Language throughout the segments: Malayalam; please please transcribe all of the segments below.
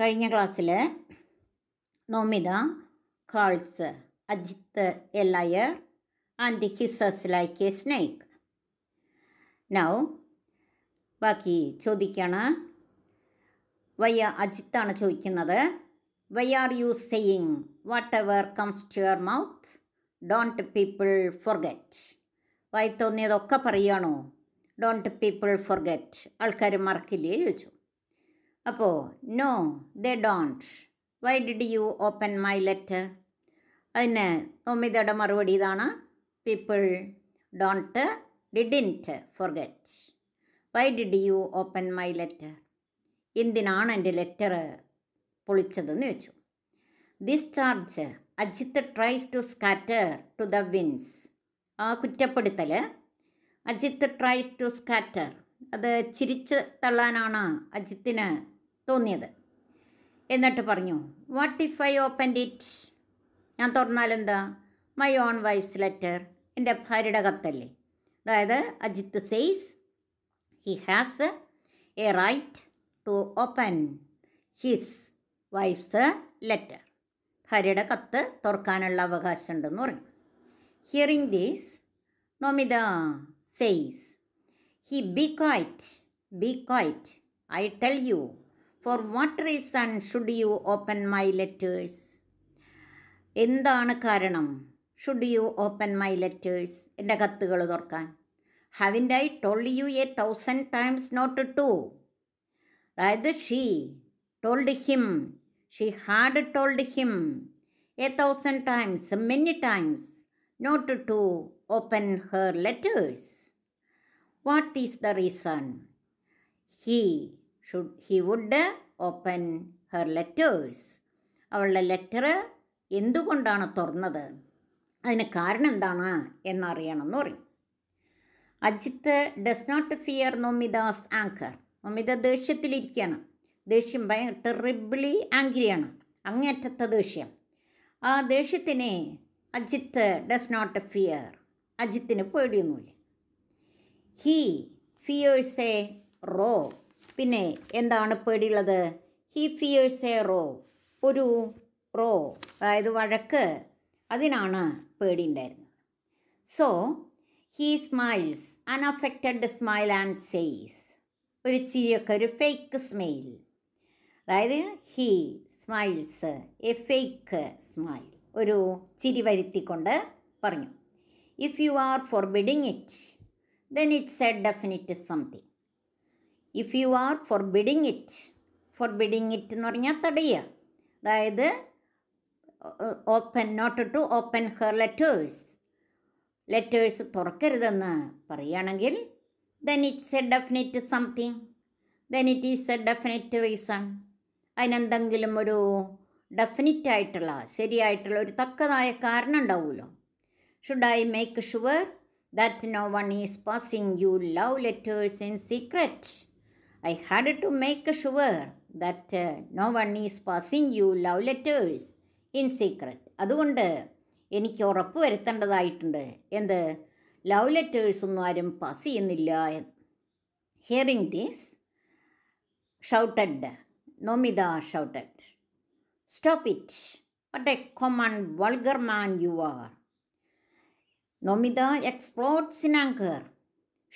കഴിഞ്ഞ ക്ലാസ്സിൽ Nomita calls Ajith a liar and hisses hisses like a snake now ബാക്കി ചോദിക്കുകയാണ് വയ്യ അജിത്താണ് ചോദിക്കുന്നത് why are you saying whatever comes to your mouth don't people forget why തോന്നിയതൊക്കെ പറയുകയാണോ ഡോണ്ട് പീപ്പിൾ ഫോർഗെറ്റ് ആൾക്കാർ മറക്കില്ലേ ചോദിച്ചു അപ്പോൾ no they don't why did you open my letter അതിന് ഒമിതയുടെ മറുപടി ഇതാണ് people don't didn't forget why did you open my letter എന്തിനാണ് എൻ്റെ ലെറ്റർ പൊളിച്ചതെന്ന് ചോദിച്ചു this charge Ajith tries to scatter to the winds ആ കുറ്റപ്പെടുത്തൽ അജിത്ത് ട്രൈസ് ടു സ്കാറ്റർ അത് ചിരിച്ച് തള്ളാനാണ് അജിത്തിന് തോന്നിയത് എന്നിട്ട് പറഞ്ഞു what if I open it ഞാൻ തുറന്നാലെന്താ മൈ ഓൺ വൈഫ്സ് ലെറ്റർ എൻ്റെ ഭാര്യയുടെ കത്തല്ലേ അതായത് Ajith says he has a right to open his wife's letter ഭാര്യയുടെ കത്ത് തുറക്കാനുള്ള അവകാശമുണ്ടെന്ന് പറയും hearing these Nomita says he be quiet be quiet I tell you for what reason should you open my letters എന്താണ് കാരണം should you open my letters എൻ്റെ കത്തുകൾ തുറക്കാൻ ഹവിൻ്റെ I told you a thousand times not to അതായത് she told him she had told him a thousand times many times not to open her letters what is the reason he should he would open her letters അവളുടെ ലെറ്റർ എന്തുകൊണ്ടാണ് തുറന്നത് അതിന് കാരണം എന്താണ് എന്നറിയണം എന്ന് പറയും Ajith does not fear Nomita's anger Nomita ദേഷ്യത്തിലിരിക്കുകയാണ് ദേഷ്യം ഭയ ടെറിബിളി ആംഗ്രിയാണ് അങ്ങേറ്റത്തെ ദേഷ്യം ആ ദേഷ്യത്തിനെ അജിത്ത് ഡസ് നോട്ട് ഫിയർ അജിത്തിന് പേടിയൊന്നുമില്ല ഹീ ഫിയേഴ്സ് എ റോ പിന്നെ എന്താണ് പേടിയുള്ളത് ഹി ഫിയേഴ്സ് എ റോ ഒരു റോ അതായത് വഴക്ക് അതിനാണ് പേടി ഉണ്ടായിരുന്നത് so he smiles unaffected smile and says ഒരു ചിരിയൊക്കെ ഒരു ഫേക്ക് സ്മൈൽ അതായത് he smiles a fake smile ഒരു ചിരി വരുത്തിക്കൊണ്ട് പറഞ്ഞു if you are forbidding it then it's a definite something if you are forbidding it for forbidding it എന്ന് പറഞ്ഞാൽ തടയുക അതായത് open not to open her letters letters തുറക്കരുതെന്ന് പറയുകയാണെങ്കിൽ then it's a definite something then it is a definite reason അതിനെന്തെങ്കിലും ഒരു ഡെഫിനറ്റ് ആയിട്ടുള്ള ശരിയായിട്ടുള്ള ഒരു തക്കതായ കാരണം ഉണ്ടാവുമല്ലോ should I make sure that no one is passing you love letters in secret I had to make sure that uh, no one is passing you love letters in secret. അതുകൊണ്ട് എനിക്ക് ഉറപ്പ് വരുത്തേണ്ടതായിട്ടുണ്ട് എന്ത് ലവ് ലെറ്റേഴ്സ് ഒന്നും ആരും പാസ് ചെയ്യുന്നില്ല എന്ന് hearing these shouted Nomita shouted stop it what a common vulgar man you are Nomita explodes in anger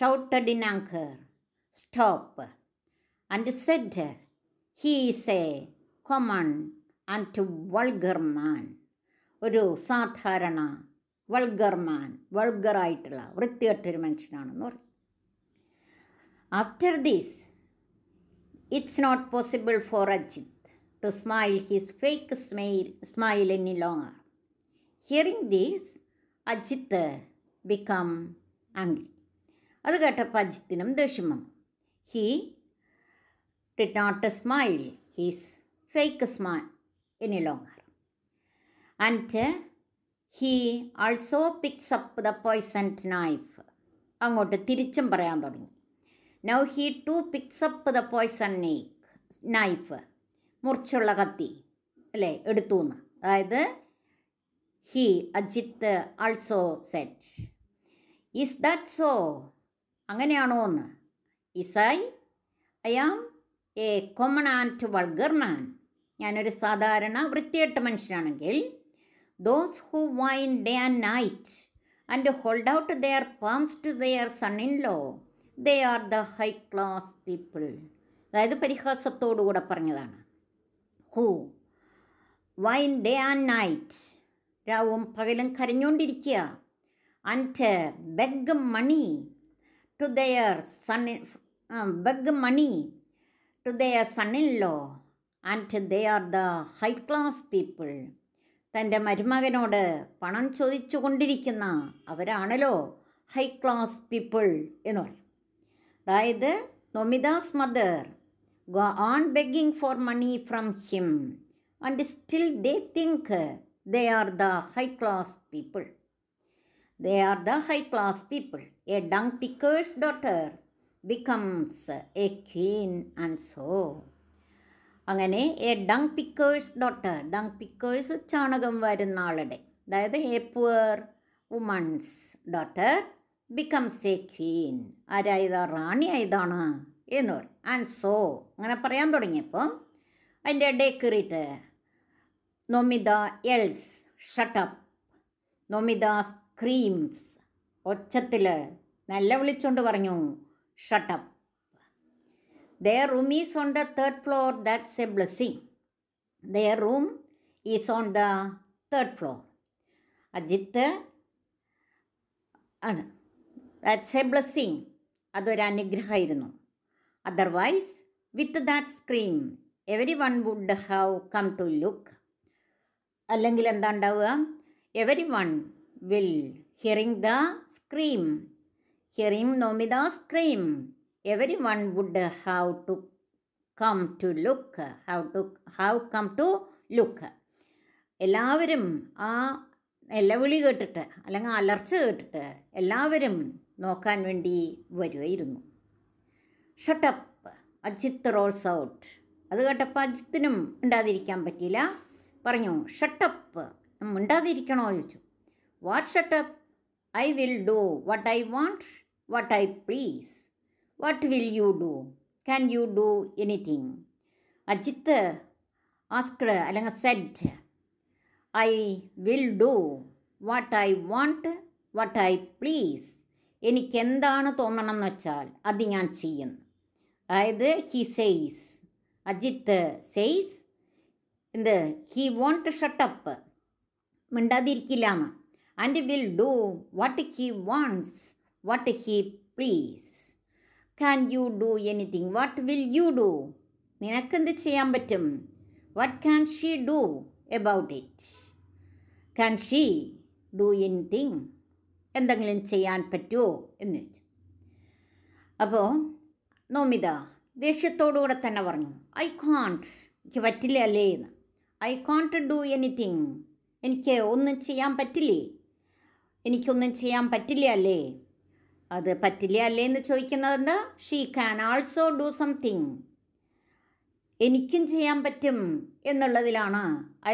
shouted in anger stop and said, He is a common and vulgar man. ഒരു സാധാരണ വൾഗർ മാൻ വൾഗറായിട്ടുള്ള വൃത്തികെട്ടൊരു മനുഷ്യനാണെന്ന് പറയും after these it's not possible for Ajith to smile his fake smile smile any longer hearing these Ajith become angry അത് കേട്ടപ്പോൾ അജിത്തിനും ദേഷ്യം വന്നു he did not smile his fake smile any longer. And uh, he also picks up the poisoned knife. അങ്ങോട്ട് തിരിച്ചും പറയാൻ തുടങ്ങി now he to picks up the poison knife മുറിച്ചുള്ള കത്തി അല്ലേ എടുത്തു എന്ന് അതായത് he Ajith also said is that so അങ്ങനെയാണോ എന്ന് is I I am a common and vulgar man ഞാനൊരു സാധാരണ വൃത്തികെട്ട മനുഷ്യനാണെങ്കിൽ those who whine day and night and hold out their palms to their son in law they are the high class people അതായത് പരിഹാസത്തോടുകൂടെ പറഞ്ഞതാണ് who whine day and night രാവും പകലും കരഞ്ഞുകൊണ്ടിരിക്കുക and beg money to their son beg money to their son in law, and they are the high class people. തൻ്റെ മരുമകനോട് പണം ചോദിച്ചു കൊണ്ടിരിക്കുന്ന അവരാണല്ലോ ഹൈ ക്ലാസ് പീപ്പിൾ എന്ന് പറയും അതായത് Nomita's mother go on begging for money from him and still they think they are the high class people they are the high class people a dung picker's daughter becomes a queen and so അങ്ങനെ a dung picker's daughter dung picker's ചാണകം വരുന്ന ആളുടെ അതായത് a poor woman's daughter becomes a queen ആരായതാ റാണി ആയതാണ് എന്ന് പറയും ആൻഡ് സോ അങ്ങനെ പറയാൻ തുടങ്ങിയപ്പോൾ അതിൻ്റെ ഇടയിൽ കയറിയിട്ട് Nomita yells shut up Nomita screams ഒച്ചത്തിൽ നല്ല വിളിച്ചുകൊണ്ട് പറഞ്ഞു shut up. Their room is on the third floor, that's a blessing. Their room is on the third floor. Ajith ആണ് ദാറ്റ്സ് എ ബ്ലെസ്സിങ് അതൊരു അനുഗ്രഹമായിരുന്നു otherwise with that scream everyone would have come to look അല്ലെങ്കിൽ എന്താ ഉണ്ടാവുക everyone will hearing the scream Hearing Nomida's scream, everyone would have to come to look how to how come to look എല്ലാവരും ആ നിലവിളി കേട്ടിട്ട് അല്ലെങ്കിൽ അലർച്ച കേട്ടിട്ട് എല്ലാവരും നോക്കാൻ വേണ്ടി വരുമായിരുന്നു ഷട്ടപ്പ് അജിത്ത് റോൾസ് ഔട്ട് അത് കേട്ടപ്പോൾ അജിത്തിനും മിണ്ടാതിരിക്കാൻ പറ്റിയില്ല പറഞ്ഞു ഷട്ടപ്പ് മിണ്ടാതിരിക്കണോ ചോദിച്ചു what shut up I will do what I want what I please. What will you do? Can you do anything? Ajith asked അല്ലെങ്കിൽ said I will do what I want what I please എനിക്കെന്താണ് തോന്നണം എന്ന് വെച്ചാൽ അത് ഞാൻ ചെയ്യും അതായത് ഹി സെയ്സ് അജിത്ത് സെയ്സ് എന്ത് ഹി വോണ്ട് ഷട്ടപ്പ് മിണ്ടാതിരിക്കില്ല എന്ന് and will do what he wants what he please can you do anything what will you do നിനക്കെന്ത് ചെയ്യാൻ പറ്റും what can she do about it can she do anything എന്തെങ്കിലും ചെയ്യാൻ പറ്റുമോ എന്ന് ചോദിച്ചു അപ്പോൾ നോമിത ദേഷ്യത്തോടുകൂടെ തന്നെ പറഞ്ഞു ഐ കോൺട്ട് എനിക്ക് പറ്റില്ല അല്ലേ എന്ന് ഐ കോൺട്ട് ഡു എനിത്തിങ് എനിക്ക് ഒന്നും ചെയ്യാൻ പറ്റില്ലേ എനിക്കൊന്നും ചെയ്യാൻ പറ്റില്ല അല്ലേ അത് പറ്റില്ല അല്ലേ എന്ന് ചോദിക്കുന്നതുകൊണ്ട് she can also do something എനിക്കും ചെയ്യാൻ പറ്റും എന്നുള്ളതിലാണ്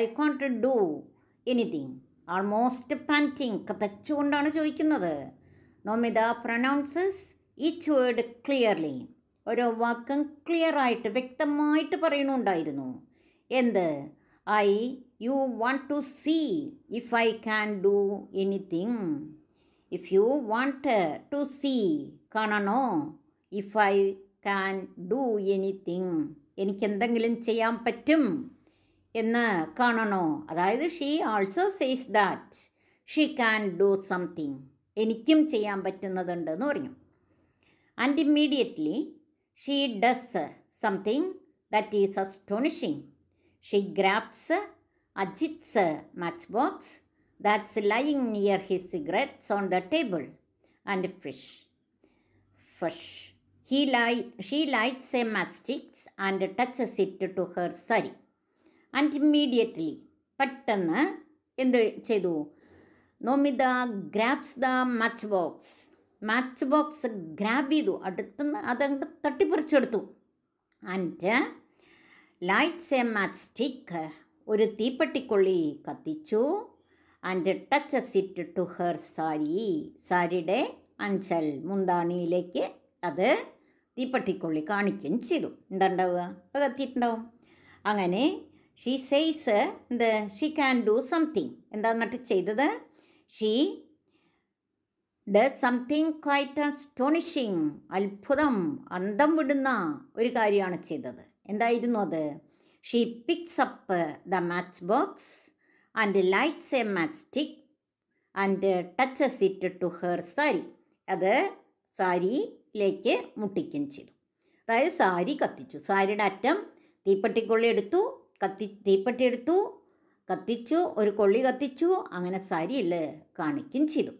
I can't do anything almost panting കതച്ചുകൊണ്ടാണ് ചോദിക്കുന്നത് Nomita pronounces each word clearly ഓരോ വാക്കും ക്ലിയറായിട്ട് വ്യക്തമായിട്ട് പറയണുണ്ടായിരുന്നു എന്ത് I you want to see if I can do anything if you want to see കാണണോ if I can do anything എനിക്കെന്തെങ്കിലും ചെയ്യാൻ പറ്റും എന്ന് കാണണോ അതായത് she also says that she can do something എനിക്കും ചെയ്യാൻ പറ്റുന്നതുണ്ട് എന്ന് പറഞ്ഞു and immediately she does something that is astonishing she grabs Ajith's matchbox that's lying near his cigarettes on the table and fish. Fish. He light, she lights a matchstick and touches it to her sari. And immediately, Patana, in the Chedu, Nomida grabs the matchbox. Matchbox grabbed the other 30 And lights a matchstick, ഒരു തീപ്പെട്ടിക്കൊള്ളി കത്തിച്ചു and touches it to her sari സാരിയുടെ അഞ്ചൽ മുന്താണിയിലേക്ക് അത് തീപ്പട്ടിക്കൊള്ളി കാണിക്കുകയും ചെയ്തു എന്താണ്ടാവുക എന്തുണ്ടാവുക കത്തിയിട്ടുണ്ടാവും അങ്ങനെ ഷീ സെയ്സ് എന്ത് ഷീ ക്യാൻ ഡു സംതിങ് എന്താന്നിട്ട് ചെയ്തത് she did something quite astonishing അത്ഭുതം അന്തം വിടുന്ന ഒരു കാര്യമാണ് ചെയ്തത് എന്തായിരുന്നു അത് she picks up the matchbox and lights a matchstick and touches it to her sari അത് സാരിയിലേക്ക് മുട്ടിക്കുകയും ചെയ്തു അതായത് സാരി കത്തിച്ചു സാരിയുടെ അറ്റം തീപ്പെട്ടിക്കൊള്ളി എടുത്തു കത്തി തീപ്പെട്ടി എടുത്തു കത്തിച്ചു ഒരു കൊള്ളി കത്തിച്ചു അങ്ങനെ സാരിയിൽ കാണിക്കുകയും ചെയ്തു